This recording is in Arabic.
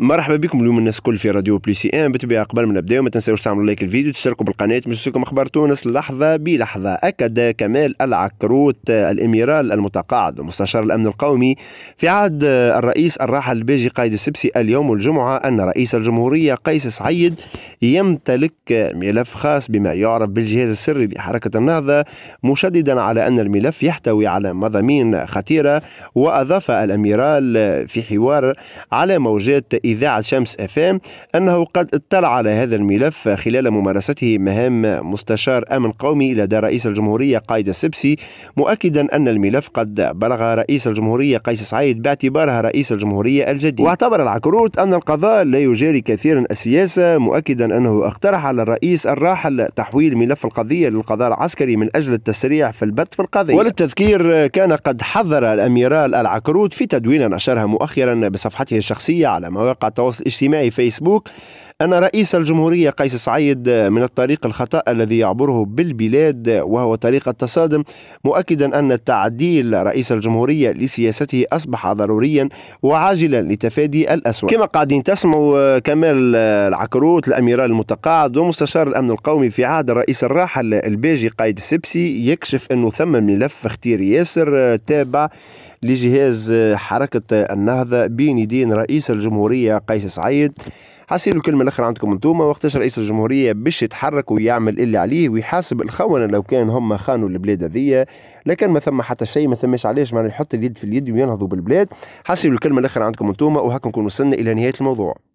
مرحبا بكم اليوم الناس الكل في راديو بلي سي ان بتبيع قبل ما نبداو ما تنساوش تعملوا لايك الفيديو تشتركوا بالقناه باش اخبار تونس لحظه بلحظه اكد كمال العكروت الاميرال المتقاعد مستشار الامن القومي في عهد الرئيس الراحل الباجي قايد السبسي اليوم الجمعه ان رئيس الجمهوريه قيس سعيد يمتلك ملف خاص بما يعرف بالجهاز السري لحركه النهضه مشددا على ان الملف يحتوي على مضامين خطيره واضاف الاميرال في حوار على موجات إذاعة شمس أفام أنه قد اطلع على هذا الملف خلال ممارسته مهام مستشار أمن قومي لدى رئيس الجمهورية قايد السبسي مؤكدا أن الملف قد بلغ رئيس الجمهورية قيس سعيد باعتبارها رئيس الجمهورية الجديد واعتبر العكروت أن القضاء لا يجاري كثيرا السياسة مؤكدا أنه اقترح على الرئيس الراحل تحويل ملف القضية للقضاء العسكري من أجل التسريع في البت في القضية وللتذكير كان قد حذر الأميرال العكروت في تدوين نشرها مؤخرا بصفحته الشخصية على مواقع مواقع التواصل الاجتماعي فيسبوك أن رئيس الجمهورية قيس سعيد آه، من الطريق الخطأ الذي يعبره بالبلاد وهو طريق التصادم مؤكدا أن تعديل رئيس الجمهورية لسياسته أصبح ضروريا وعاجلا لتفادي الأسوأ كما قاعدين تسمعوا آه، كمال آه، العكروت الأميرال المتقاعد ومستشار الأمن القومي في عهد الرئيس الراحل الباجي قايد السبسي يكشف أنه ثم ملف اختير ياسر تابع لجهاز حركة النهضة بين يدين رئيس الجمهورية قيس سعيد حاسين الكلمه الاخر عندكم انتوما وقتاش رئيس الجمهوريه باش يتحرك ويعمل اللي عليه ويحاسب الخونه لو كان هم خانوا البلاد هذيا لكن ما ثم حتى شيء ما ثماش علاش معناه يحط اليد في اليد وينهضوا بالبلاد حاسين الكلمه الاخر عندكم انتوما وهكا نكون وصلنا الى نهايه الموضوع